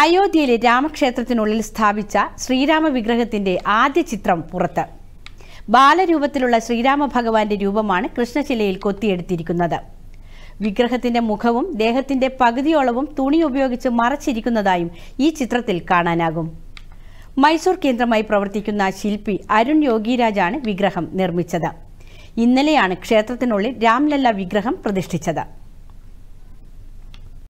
അയോധ്യയിലെ രാമക്ഷേത്രത്തിനുള്ളിൽ സ്ഥാപിച്ച ശ്രീരാമ വിഗ്രഹത്തിന്റെ ആദ്യ ചിത്രം പുറത്ത് ബാലരൂപത്തിലുള്ള ശ്രീരാമ ഭഗവാന്റെ രൂപമാണ് കൃഷ്ണശിലയിൽ കൊത്തിയെടുത്തിരിക്കുന്നത് വിഗ്രഹത്തിന്റെ മുഖവും ദേഹത്തിന്റെ പകുതിയോളവും തുണി ഉപയോഗിച്ച് മറച്ചിരിക്കുന്നതായും ഈ ചിത്രത്തിൽ കാണാനാകും മൈസൂർ കേന്ദ്രമായി പ്രവർത്തിക്കുന്ന ശില്പി അരുൺ യോഗിരാജാണ് വിഗ്രഹം നിർമ്മിച്ചത് ഇന്നലെയാണ് ക്ഷേത്രത്തിനുള്ളിൽ രാംലല്ല വിഗ്രഹം പ്രതിഷ്ഠിച്ചത്